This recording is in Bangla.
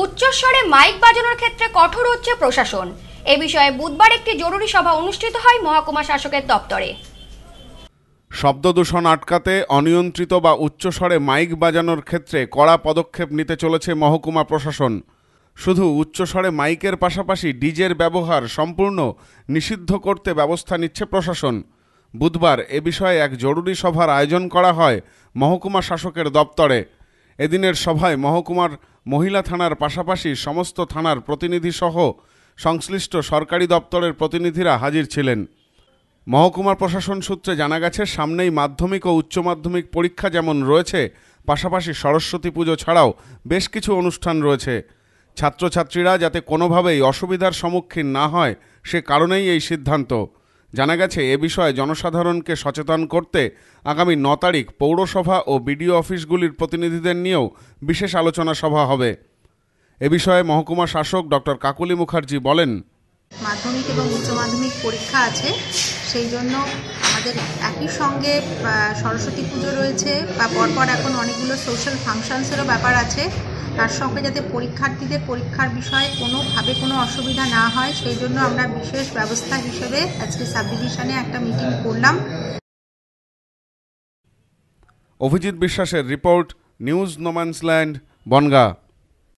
উচ্চস্বরে মাইক বাজানোর ক্ষেত্রে কঠোর হচ্ছে প্রশাসন এ বিষয়ে বুধবার একটি জরুরি সভা অনুষ্ঠিত হয় মহকুমা শাসকের দপ্তরে শব্দ দূষণ আটকাতে অনিয়ন্ত্রিত বা উচ্চস্বরে মাইক বাজানোর ক্ষেত্রে কড়া পদক্ষেপ নিতে চলেছে মহকুমা প্রশাসন শুধু উচ্চস্বরে মাইকের পাশাপাশি ডিজের ব্যবহার সম্পূর্ণ নিষিদ্ধ করতে ব্যবস্থা নিচ্ছে প্রশাসন বুধবার এ বিষয়ে এক জরুরি সভার আয়োজন করা হয় মহকুমা শাসকের দপ্তরে এদিনের সভায় মহকুমার মহিলা থানার পাশাপাশি সমস্ত থানার প্রতিনিধিসহ সংশ্লিষ্ট সরকারি দপ্তরের প্রতিনিধিরা হাজির ছিলেন মহকুমার প্রশাসন সূত্রে জানা গেছে সামনেই মাধ্যমিক ও উচ্চ মাধ্যমিক পরীক্ষা যেমন রয়েছে পাশাপাশি সরস্বতী পুজো ছাড়াও বেশ কিছু অনুষ্ঠান রয়েছে ছাত্রছাত্রীরা যাতে কোনোভাবেই অসুবিধার সম্মুখীন না হয় সে কারণেই এই সিদ্ধান্ত জানা গেছে এ বিষয়ে জনসাধারণকে সচেতন করতে আগামী ন তারিখ পৌরসভা ও বিডিও অফিসগুলির প্রতিনিধিদের নিয়েও বিশেষ আলোচনা সভা হবে এ বিষয়ে মহকুমা শাসক ডক্টর কাকুলি মুখার্জি বলেন মাধ্যমিক এবং উচ্চ মাধ্যমিক পরীক্ষা আছে সেই জন্য আমাদের একই সঙ্গে সরস্বতী পুজো রয়েছে বা পরপর এখন অনেকগুলো সোশ্যাল ফাংশনসেরও ব্যাপার আছে তার সঙ্গে যাতে পরীক্ষার্থীদের পরীক্ষার বিষয়ে কোনোভাবে কোনো অসুবিধা না হয় সেই জন্য আমরা বিশেষ ব্যবস্থা হিসেবে আজকে সাবডিভিশনে একটা মিটিং করলাম অভিজিৎ বিশ্বাসের রিপোর্ট নিউজ নোম্যান্সল্যান্ড বনগা